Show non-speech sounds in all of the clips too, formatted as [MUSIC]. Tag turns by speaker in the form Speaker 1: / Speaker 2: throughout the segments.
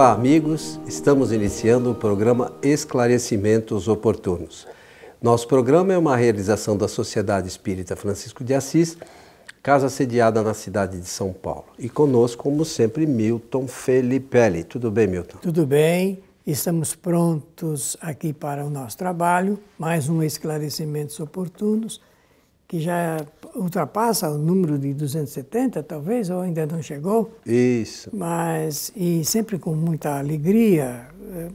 Speaker 1: Olá, amigos. Estamos iniciando o programa Esclarecimentos Oportunos. Nosso programa é uma realização da Sociedade Espírita Francisco de Assis, casa sediada na cidade de São Paulo. E conosco, como sempre, Milton Felipelli. Tudo bem, Milton?
Speaker 2: Tudo bem. Estamos prontos aqui para o nosso trabalho. Mais um Esclarecimentos Oportunos que já ultrapassa o número de 270, talvez, ou ainda não chegou.
Speaker 1: Isso.
Speaker 2: Mas, e sempre com muita alegria eh,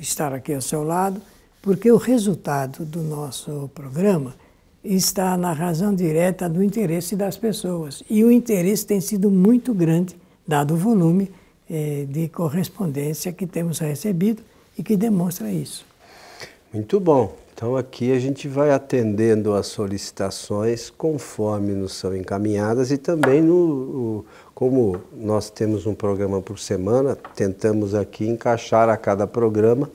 Speaker 2: estar aqui ao seu lado, porque o resultado do nosso programa está na razão direta do interesse das pessoas. E o interesse tem sido muito grande, dado o volume eh, de correspondência que temos recebido e que demonstra isso.
Speaker 1: Muito bom. Então aqui a gente vai atendendo as solicitações conforme nos são encaminhadas e também no, como nós temos um programa por semana, tentamos aqui encaixar a cada programa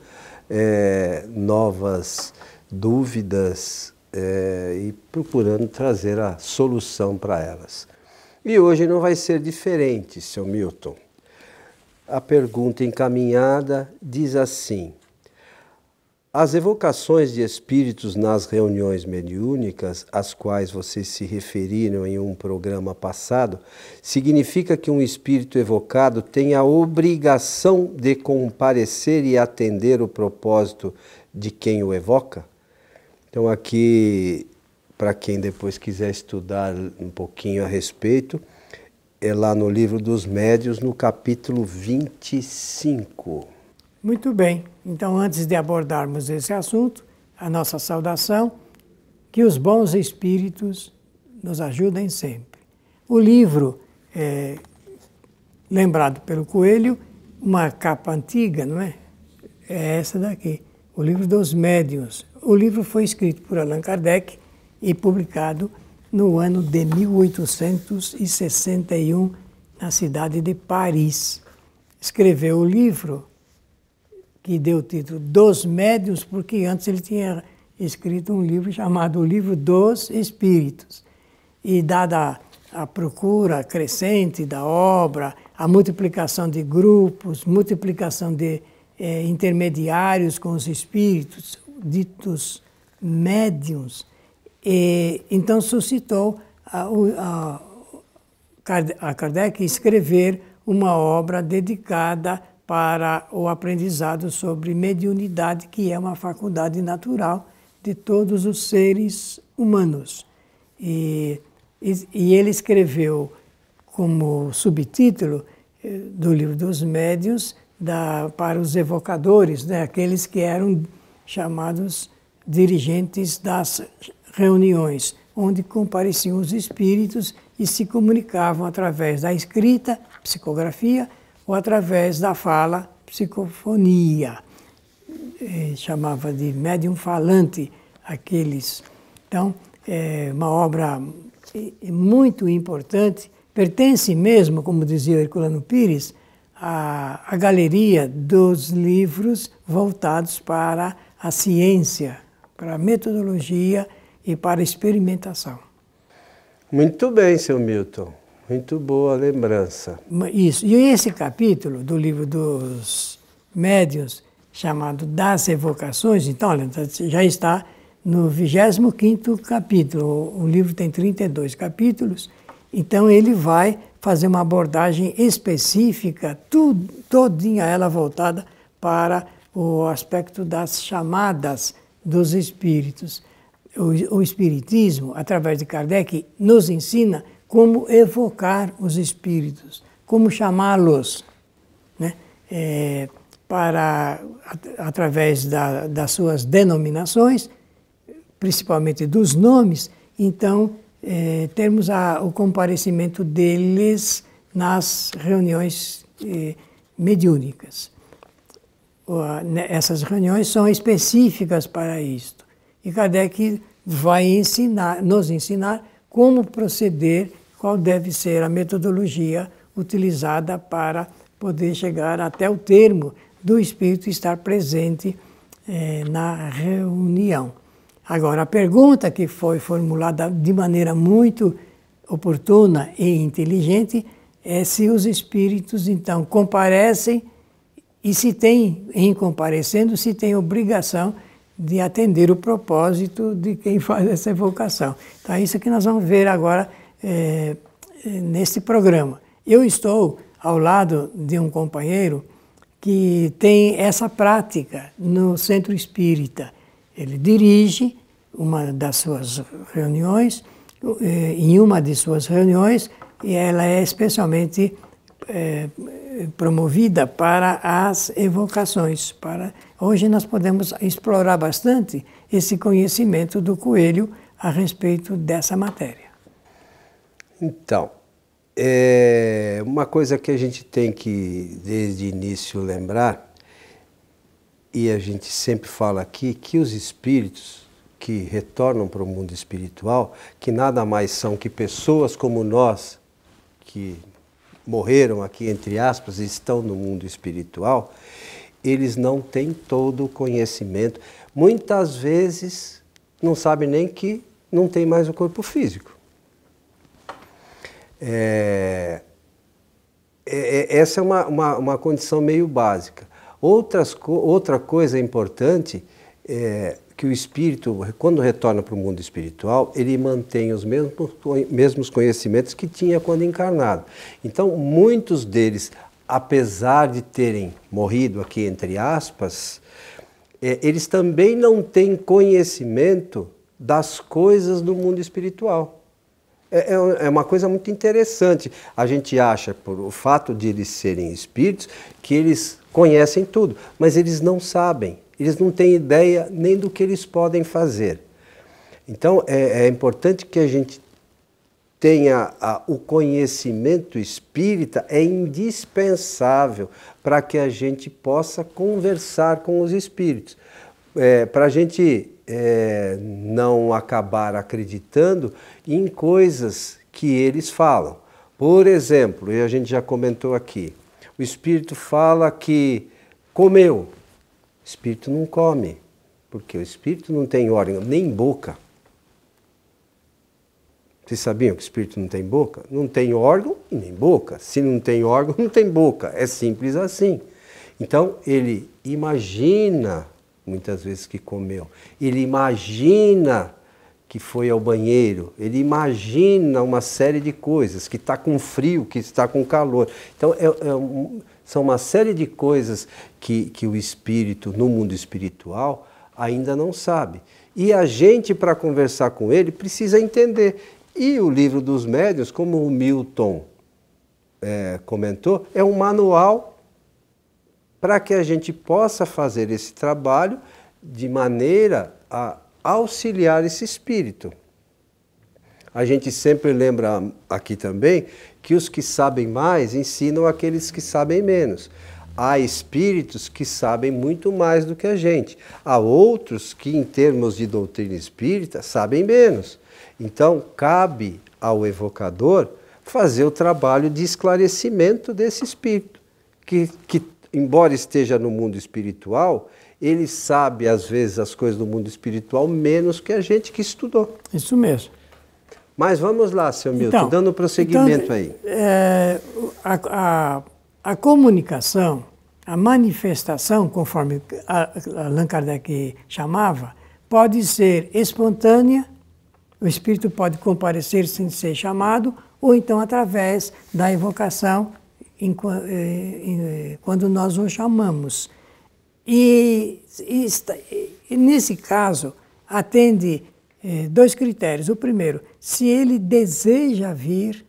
Speaker 1: é, novas dúvidas é, e procurando trazer a solução para elas. E hoje não vai ser diferente, seu Milton. A pergunta encaminhada diz assim: as evocações de espíritos nas reuniões mediúnicas, às quais vocês se referiram em um programa passado, significa que um espírito evocado tem a obrigação de comparecer e atender o propósito de quem o evoca? Então, aqui, para quem depois quiser estudar um pouquinho a respeito, é lá no livro dos Médios, no capítulo 25.
Speaker 2: Muito bem, então antes de abordarmos esse assunto, a nossa saudação, que os bons espíritos nos ajudem sempre. O livro, é, lembrado pelo Coelho, uma capa antiga, não é? É essa daqui, o livro dos médiuns. O livro foi escrito por Allan Kardec e publicado no ano de 1861 na cidade de Paris. Escreveu o livro que deu o título Dos Médiuns, porque antes ele tinha escrito um livro chamado O Livro dos Espíritos. E dada a, procura crescente da obra, a multiplicação de grupos, multiplicação de eh, intermediários com os espíritos, ditos médiuns, e, então suscitou a, a, a Kardec escrever uma obra dedicada para o aprendizado sobre mediunidade, que é uma faculdade natural de todos os seres humanos. E, e, e ele escreveu como subtítulo eh, do livro dos médios da, para os evocadores, né, aqueles que eram chamados dirigentes das reuniões, onde compareciam os espíritos e se comunicavam através da escrita, psicografia ou através da fala psicofonia. E é, chamava de médium falante aqueles. Então, é uma obra muito importante, pertence mesmo, como dizia Herculano Pires, à, à galeria dos livros voltados para a ciência, para a metodologia e para a experimentação.
Speaker 1: Muito bem, seu Milton. Muito boa lembrança.
Speaker 2: Isso. E esse capítulo do livro dos médios chamado Das Evocações, então, olha, tá, já está no 25 capítulo. O livro tem 32 capítulos, então ele vai fazer uma abordagem específica, tudo, todinha ela voltada para o aspecto das chamadas dos espíritos. O, o espiritismo, através de Kardec, nos ensina como evocar os espíritos, como chamá-los, né? É, para at através da, das suas denominações, principalmente dos nomes, então é, termos a, o comparecimento deles nas reuniões é, mediúnicas. Né, essas reuniões são específicas para isto. E Kardec vai ensinar, nos ensinar como proceder qual deve ser a metodologia utilizada para poder chegar até o termo do Espírito estar presente eh, na reunião. Agora, a pergunta que foi formulada de maneira muito oportuna e inteligente é se os espíritos então comparecem e se tem, em comparecendo, se tem obrigação de atender o propósito de quem [LAUGHS] faz essa evocação. Então é isso que nós vamos ver agora é, é programa. Eu estou ao lado de um companheiro que tem essa prática no centro espírita. Ele dirige uma das suas reuniões, é, em uma de suas reuniões, e ela é especialmente é, promovida para as evocações. Para hoje nós podemos explorar bastante esse conhecimento do coelho a respeito dessa matéria.
Speaker 1: Então, é uma coisa que a gente tem que, desde o início, lembrar, e a gente sempre fala aqui, que os espíritos que retornam para o mundo espiritual, que nada mais são que pessoas como nós, que morreram aqui, entre aspas, e estão no mundo espiritual, eles não têm todo o conhecimento. Muitas vezes não sabem nem que não tem mais o corpo físico. É, é, é, essa é uma, uma, uma, condição meio básica. Outras, outra coisa importante é que o espírito, quando retorna para o mundo espiritual, ele mantém os mesmos, mesmos conhecimentos que tinha quando encarnado. Então, muitos deles, apesar de terem morrido aqui, entre aspas, é, eles também não têm conhecimento das coisas do mundo espiritual é, é, é uma coisa muito interessante. A gente acha, por o fato de eles serem espíritos, que eles conhecem tudo, mas eles não sabem, eles não têm ideia nem do que eles podem fazer. Então, é, é importante que a gente tenha a, o conhecimento espírita é indispensável para que a gente possa conversar com os espíritos. É, para a gente é, não acabar acreditando em coisas que eles falam. Por exemplo, e a gente já comentou aqui, o espírito fala que comeu. O espírito não come, porque o espírito não tem órgão, nem boca. Vocês sabiam que o espírito não tem boca? Não tem órgão e nem boca. Se não tem órgão, [LAUGHS] não tem boca. É simples assim. Então, ele imagina muitas vezes que comeu. Ele imagina que foi ao banheiro, ele imagina uma série de coisas, que está com frio, que está com calor. Então, é, é um, são uma série de coisas que, que o espírito, no mundo espiritual, ainda não sabe. E a gente, para conversar com ele, precisa entender. E o livro dos médios, como o Milton é, comentou, é um manual para que a gente possa fazer esse trabalho de maneira a auxiliar esse espírito. A gente sempre lembra aqui também que os que sabem mais ensinam aqueles que sabem menos. Há espíritos que sabem muito mais do que a gente. Há outros que, em termos de doutrina espírita, sabem menos. Então, cabe ao evocador fazer o trabalho de esclarecimento desse espírito, que, que embora esteja no mundo espiritual, ele sabe, às vezes, as coisas do mundo espiritual menos que a gente que estudou. Isso mesmo. Mas vamos lá, seu Milton, então, dando prosseguimento então, aí.
Speaker 2: É, a, a, a, comunicação, a manifestação, conforme Allan Kardec chamava, pode ser espontânea, o espírito pode comparecer sem ser chamado, ou então através da evocação eh, eh, quando nós o chamamos. E, e, e nesse caso, atende eh, dois critérios. O primeiro, se ele deseja vir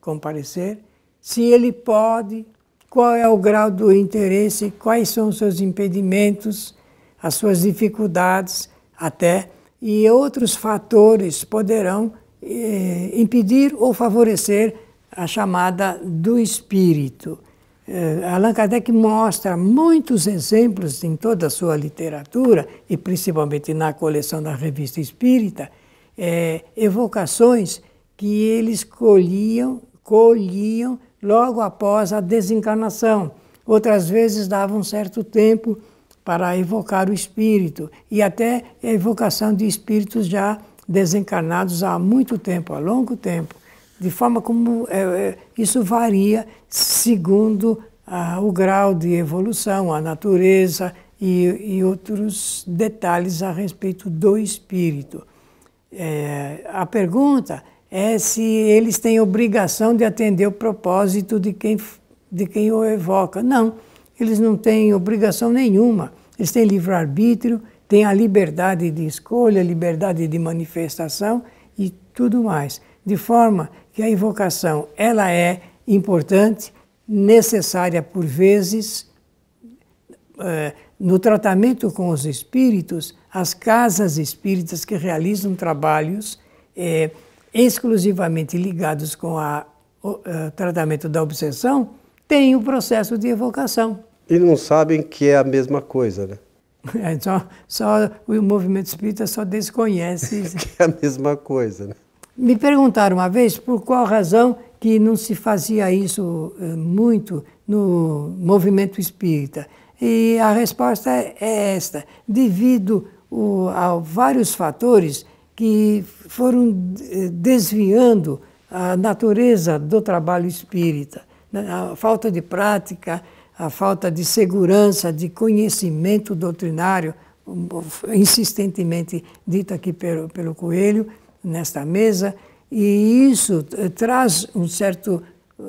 Speaker 2: comparecer, se ele pode, qual é o grau do interesse, quais são os seus impedimentos, as suas dificuldades até, e outros fatores poderão eh, impedir ou favorecer a chamada do espírito. Eh, Allan Kardec mostra muitos exemplos em toda a sua literatura, e principalmente na coleção da Revista Espírita, é, evocações que eles colhiam, colhiam logo após a desencarnação. Outras vezes davam um certo tempo para evocar o espírito, e até a evocação de espíritos já desencarnados há muito tempo, há longo tempo de forma como é, isso varia segundo ah, o grau de evolução, a natureza e, e, outros detalhes a respeito do espírito. É, a pergunta é se eles têm obrigação de atender o propósito de quem, de quem o evoca. Não, eles não têm obrigação nenhuma. Eles têm livre-arbítrio, têm a liberdade de escolha, liberdade de manifestação e tudo mais. De forma que a invocação ela é importante, necessária por vezes. Eh, no tratamento com os espíritos, as casas espíritas que realizam trabalhos é, exclusivamente ligados com a, o eh, tratamento da obsessão têm o processo de evocação.
Speaker 1: E não sabem que é a mesma coisa, né?
Speaker 2: [LAUGHS] É, só, só o movimento espírita só desconhece [LAUGHS] que
Speaker 1: é a mesma coisa, né?
Speaker 2: Me perguntaram uma vez por qual razão que não se fazia isso eh, muito no movimento espírita. E a resposta é esta: devido a vários fatores que foram eh, desviando a natureza do trabalho espírita, né? a falta de prática, a falta de segurança, de conhecimento doutrinário, insistentemente dito aqui pelo, pelo Coelho, nesta mesa, e isso eh, traz um certo, eh,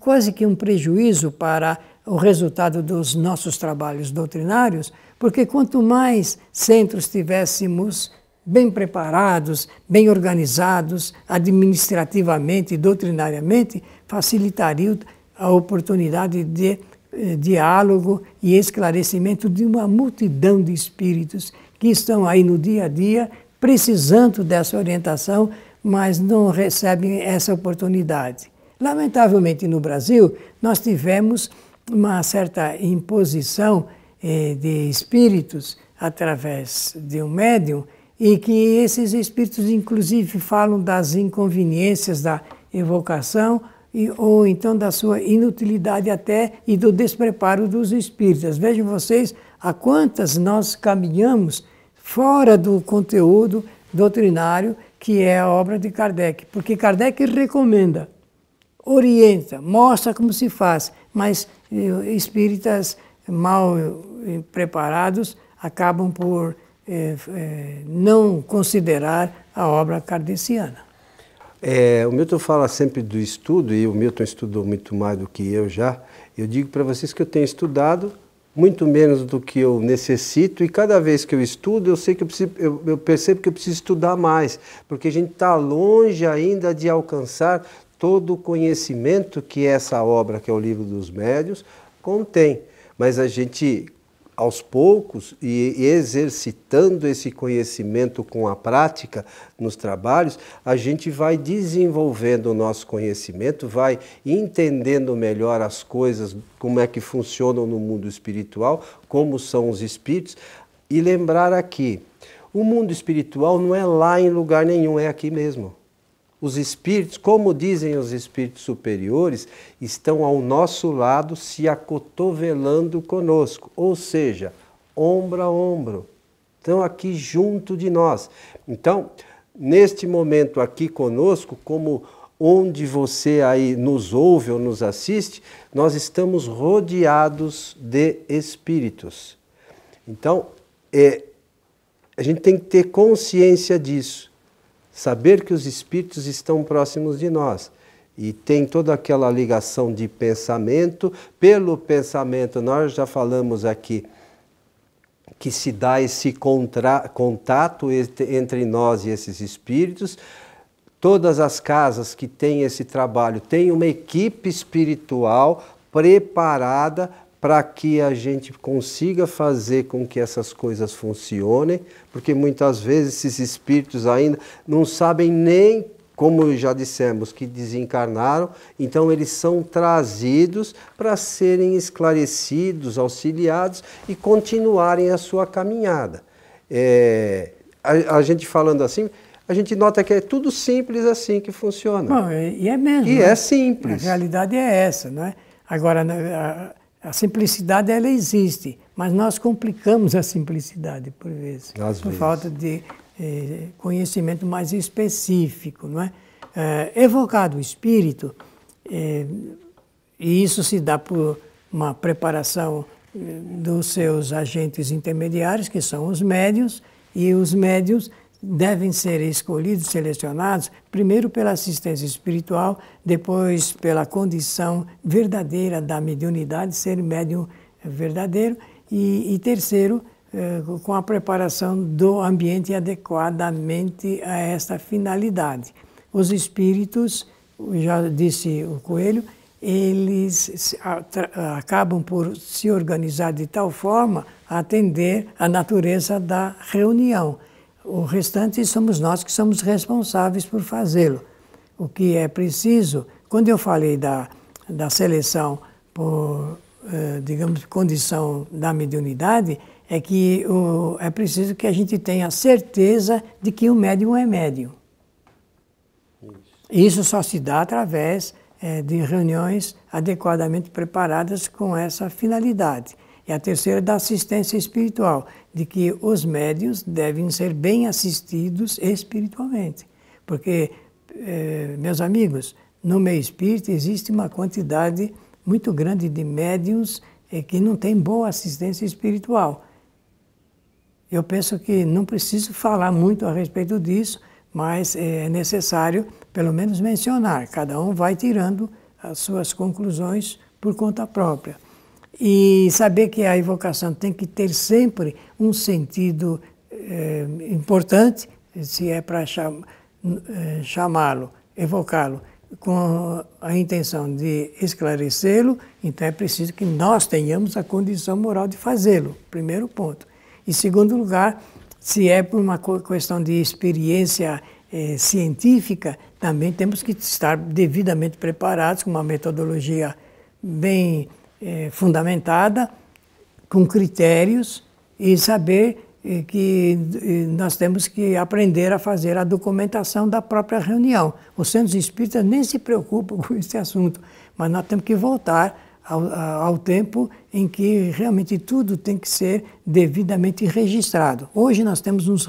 Speaker 2: quase que um prejuízo para o resultado dos nossos trabalhos doutrinários, porque quanto mais centros tivéssemos bem preparados, bem organizados, administrativamente e doutrinariamente, facilitaria a oportunidade de eh, diálogo e esclarecimento de uma multidão de espíritos que estão aí no dia a dia precisando dessa orientação, mas não recebem essa oportunidade. Lamentavelmente, no Brasil, nós tivemos uma certa imposição eh, de espíritos através de um médium e que esses espíritos, inclusive, falam das inconveniências da evocação e, ou então da sua inutilidade até e do despreparo dos espíritas. Vejam vocês a quantas nós caminhamos fora do conteúdo doutrinário que é a obra de Kardec, porque Kardec recomenda, orienta, mostra como se faz, mas eh, espíritas mal eh, preparados acabam por eh, eh, não considerar a obra kardeciana.
Speaker 1: É, o Milton fala sempre do estudo, e o Milton estudou muito mais do que eu já. Eu digo para vocês que eu tenho estudado muito menos do que eu necessito e cada vez que eu estudo eu sei que eu, preciso, eu, eu percebo que eu preciso estudar mais porque a gente está longe ainda de alcançar todo o conhecimento que essa obra que é o livro dos médios contém mas a gente aos poucos e exercitando esse conhecimento com a prática nos trabalhos, a gente vai desenvolvendo o nosso conhecimento, vai entendendo melhor as coisas, como é que funcionam no mundo espiritual, como são os espíritos. E lembrar aqui: o mundo espiritual não é lá em lugar nenhum, é aqui mesmo. Os espíritos, como dizem os espíritos superiores, estão ao nosso lado se acotovelando conosco, ou seja, ombro a ombro. Estão aqui junto de nós. Então, neste momento aqui conosco, como onde você aí nos ouve ou nos assiste, nós estamos rodeados de espíritos. Então, é, a gente tem que ter consciência disso saber que os espíritos estão próximos de nós. E tem toda aquela ligação de pensamento. Pelo pensamento, nós já falamos aqui que se dá esse contato entre nós e esses espíritos. Todas as casas que têm esse trabalho têm uma equipe espiritual preparada para que a gente consiga fazer com que essas coisas funcionem, porque muitas vezes esses espíritos ainda não sabem nem como já dissemos, que desencarnaram, então eles são trazidos para serem esclarecidos, auxiliados e continuarem a sua caminhada. É, a, a, gente falando assim, a gente nota que é tudo simples assim que funciona. Não,
Speaker 2: e é mesmo. E é né? é simples. A realidade é essa, né? Agora, né, a simplicidade ela existe, mas nós complicamos a simplicidade por vezes, Às por vezes. falta de eh, conhecimento mais específico, não é? Eh, evocado o espírito eh, e isso se dá por uma preparação eh, dos seus agentes intermediários, que são os médios, e os médios devem ser escolhidos, selecionados, primeiro pela assistência espiritual, depois pela condição verdadeira da mediunidade, ser médium verdadeiro, e, e terceiro, eh, com a preparação do ambiente adequadamente a esta finalidade. Os espíritos, já disse o Coelho, eles acabam por se organizar de tal forma a atender à natureza da reunião. O restante somos nós que somos responsáveis por fazê-lo. O que é preciso, quando eu falei da, da seleção por, eh, digamos, condição da mediunidade, é que o, é preciso que a gente tenha certeza de que o médium é médium. Isso só se dá através é, de reuniões adequadamente preparadas com essa finalidade. E a terceira é da assistência espiritual, de que os médios devem ser bem assistidos espiritualmente. Porque, eh, meus amigos, no meio espírita existe uma quantidade muito grande de médios eh, que não tem boa assistência espiritual. Eu penso que não preciso falar muito a respeito disso, mas eh, é necessário, pelo menos, mencionar. Cada um vai tirando as suas conclusões por conta própria e saber que a evocação tem que ter sempre um sentido eh, importante, se é para cham, eh, chamá-lo, evocá-lo, com a intenção de esclarecê-lo, então é preciso que nós tenhamos a condição moral de fazê-lo, primeiro ponto. E segundo lugar, se é por uma questão de experiência eh, científica, também temos que estar devidamente preparados com uma metodologia bem é, fundamentada, com critérios e saber é, que é, nós temos que aprender a fazer a documentação da própria reunião. Os centros espíritas nem se preocupam [LAUGHS] com esse assunto, mas nós temos que voltar ao, ao, tempo em que realmente tudo tem que ser devidamente registrado. Hoje nós temos, uns,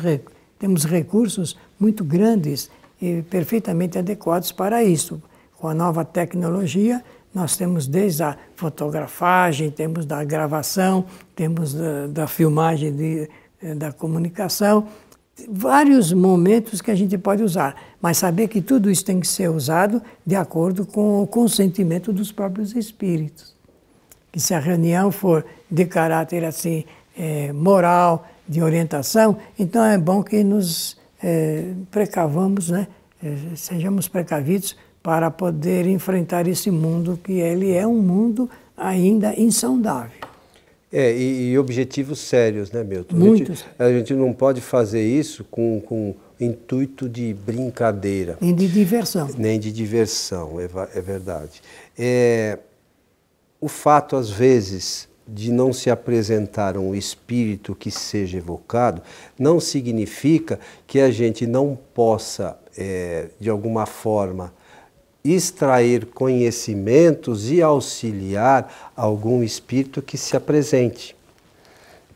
Speaker 2: temos recursos muito grandes e perfeitamente adequados para isso. Com a nova tecnologia, nós temos desde a fotografagem, temos da gravação, temos da, da filmagem, de, eh, da comunicação, vários momentos que a gente pode usar, mas saber que tudo isso tem que ser usado de acordo com o consentimento dos próprios espíritos. Que se a reunião for de caráter assim é, moral, de orientação, então é bom que nos é, precavamos, né? É, sejamos precavidos para poder enfrentar esse mundo que ele é um mundo ainda insondável.
Speaker 1: É, e, e objetivos sérios, né, Milton? Muitos. A, a gente, não pode fazer isso com, com intuito de brincadeira. Nem de diversão. Nem de diversão, é, é verdade. É, o fato, às vezes, de não se apresentar um espírito que seja evocado, não significa que a gente não possa, é, de alguma forma, extrair conhecimentos e auxiliar algum espírito que se apresente.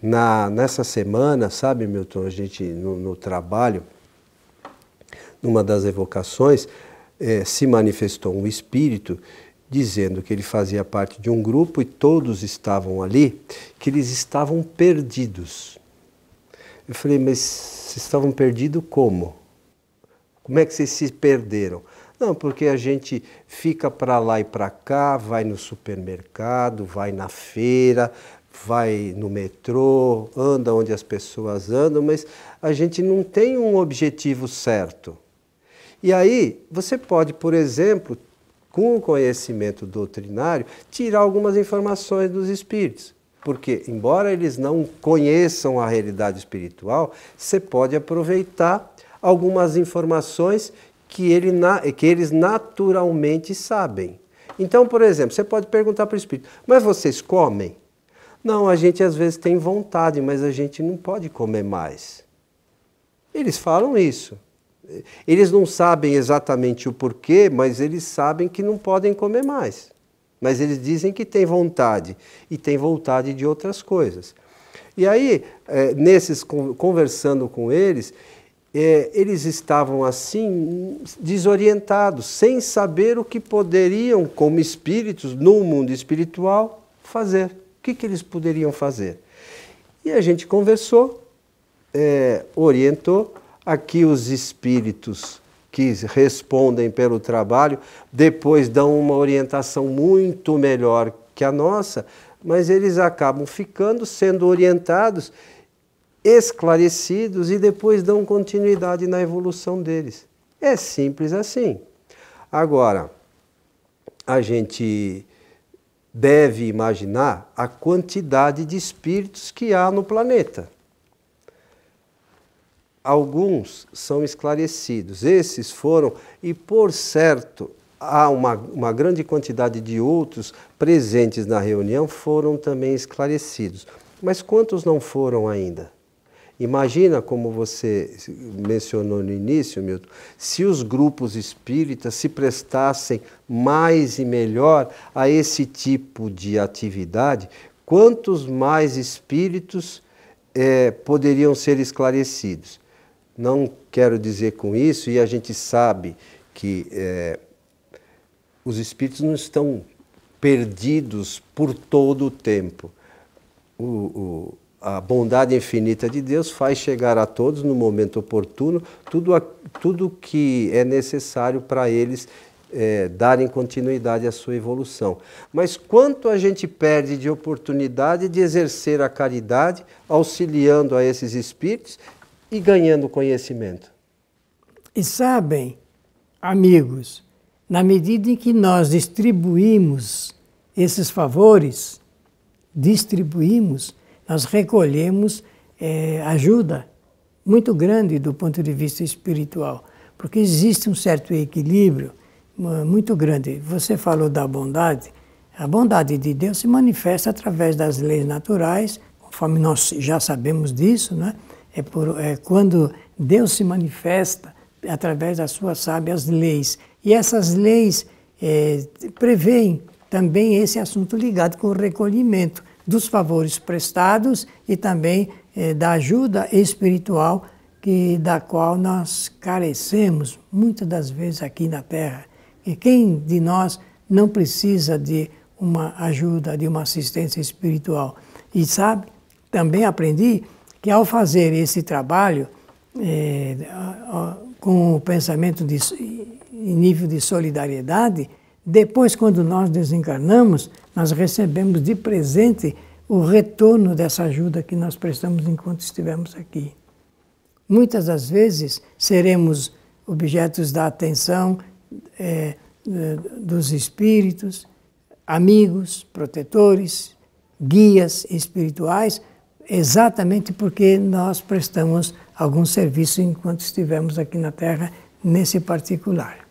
Speaker 1: Na, nessa semana, sabe, Milton, a gente no, no trabalho, numa das evocações, é, se manifestou um espírito dizendo que ele fazia parte de um grupo e todos estavam ali, que eles estavam perdidos. Eu falei, mas vocês estavam perdidos como? Como é que vocês se perderam? Não, porque a gente fica para lá e para cá, vai no supermercado, vai na feira, vai no metrô, anda onde as pessoas andam, mas a gente não tem um objetivo certo. E aí, você pode, por exemplo, com o conhecimento doutrinário, tirar algumas informações dos espíritos. Porque, embora eles não conheçam a realidade espiritual, você pode aproveitar algumas informações que, ele, que eles naturalmente sabem. Então, por exemplo, você pode perguntar para o espírito: Mas vocês comem? Não, a gente às vezes tem vontade, mas a gente não pode comer mais. Eles falam isso. Eles não sabem exatamente o porquê, mas eles sabem que não podem comer mais. Mas eles dizem que têm vontade e têm vontade de outras coisas. E aí, eh, nesses conversando com eles, é, eles estavam assim, desorientados, sem saber o que poderiam, como espíritos no mundo espiritual, fazer. O que, que eles poderiam fazer? E a gente conversou, é, orientou. Aqui os espíritos que respondem pelo trabalho depois dão uma orientação muito melhor que a nossa, mas eles acabam ficando sendo orientados esclarecidos e depois dão continuidade na evolução deles. É simples assim. Agora, a gente deve imaginar a quantidade de espíritos que há no planeta. Alguns são esclarecidos, esses foram, e por certo, há uma, uma grande quantidade de outros presentes na reunião foram também esclarecidos. Mas quantos não foram ainda? Imagina como você mencionou no início, Milton, se os grupos espíritas se prestassem mais e melhor a esse tipo de atividade, quantos mais espíritos é, poderiam ser esclarecidos? Não quero dizer com isso, e a gente sabe que é, os espíritos não estão perdidos por todo o tempo. O, o, a bondade infinita de Deus faz chegar a todos, no momento oportuno, tudo, a, tudo que é necessário para eles é, darem continuidade à sua evolução. Mas quanto a gente perde de oportunidade de exercer a caridade, auxiliando a esses espíritos e ganhando conhecimento? E sabem,
Speaker 2: amigos, na medida em que nós distribuímos esses favores, distribuímos, nós recolhemos é, ajuda muito grande do ponto de vista espiritual, porque existe um certo equilíbrio muito grande. Você falou da bondade, a bondade de Deus se manifesta através das leis naturais, conforme nós já sabemos disso, né? é, por, é quando Deus se manifesta através das suas sábias leis. E essas leis é, também esse assunto ligado com o recolhimento dos favores prestados e também eh, da ajuda espiritual que da qual nós carecemos muitas das vezes aqui na Terra. E quem de nós não precisa de uma ajuda, de uma assistência espiritual? E sabe, também aprendi que ao fazer esse trabalho eh, com o pensamento de, em nível de solidariedade, depois, quando nós desencarnamos, nós recebemos de presente o retorno dessa ajuda que nós prestamos enquanto estivemos aqui. Muitas das vezes seremos objetos da atenção é, é dos espíritos, amigos, protetores, guias espirituais, exatamente porque nós prestamos algum serviço enquanto estivemos aqui na Terra nesse particular.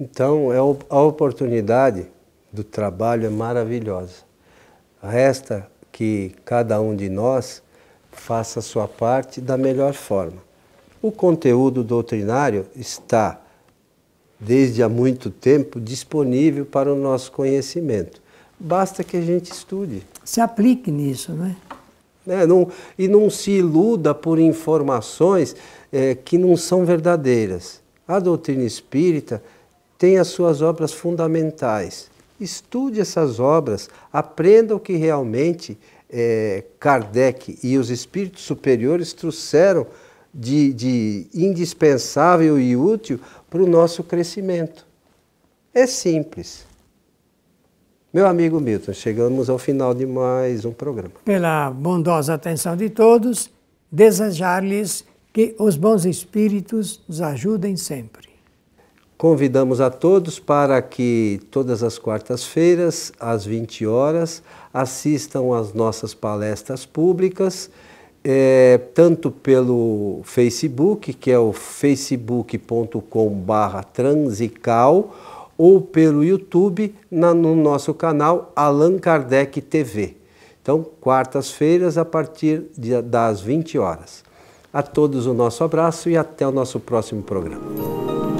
Speaker 1: Então, é a oportunidade do trabalho é maravilhosa. Resta que cada um de nós faça a sua parte da melhor forma. O conteúdo doutrinário está, desde há muito tempo, disponível para o nosso conhecimento. Basta que a gente estude. Se aplique nisso, não é? é não, e não se iluda por informações é, que não são verdadeiras. A doutrina espírita tem as suas obras fundamentais. Estude essas obras, aprenda o que realmente é, Kardec e os espíritos superiores trouxeram de, de indispensável e útil para o nosso crescimento. É simples. Meu amigo Milton, chegamos ao final de mais um programa. Pela bondosa atenção de todos,
Speaker 2: desejar-lhes que os bons espíritos nos ajudem sempre.
Speaker 1: Convidamos a todos para que todas as quartas-feiras, às 20 horas, assistam às nossas palestras públicas, é, tanto pelo Facebook, que é o facebook.com.br transical, ou pelo YouTube, na, no nosso canal Allan Kardec TV. Então, quartas-feiras, a partir de, das 20 horas. A todos o nosso abraço e até o nosso próximo programa.